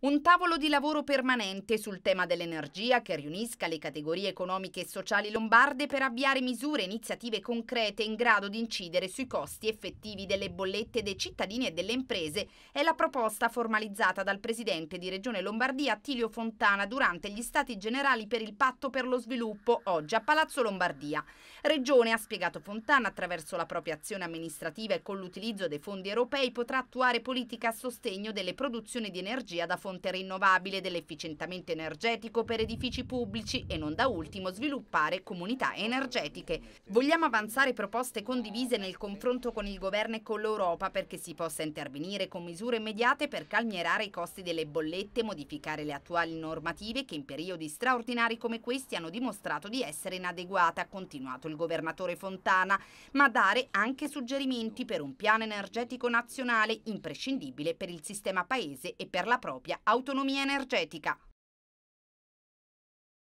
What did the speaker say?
Un tavolo di lavoro permanente sul tema dell'energia che riunisca le categorie economiche e sociali lombarde per avviare misure e iniziative concrete in grado di incidere sui costi effettivi delle bollette dei cittadini e delle imprese è la proposta formalizzata dal presidente di Regione Lombardia Attilio Fontana durante gli Stati Generali per il Patto per lo Sviluppo, oggi a Palazzo Lombardia. Regione, ha spiegato Fontana, attraverso la propria azione amministrativa e con l'utilizzo dei fondi europei potrà attuare politiche a sostegno delle produzioni di energia da fonti fonte rinnovabile dell'efficientamento energetico per edifici pubblici e non da ultimo sviluppare comunità energetiche. Vogliamo avanzare proposte condivise nel confronto con il governo e con l'Europa perché si possa intervenire con misure immediate per calmierare i costi delle bollette, modificare le attuali normative che in periodi straordinari come questi hanno dimostrato di essere inadeguate, ha continuato il governatore Fontana, ma dare anche suggerimenti per un piano energetico nazionale imprescindibile per il sistema paese e per la propria autonomia energetica,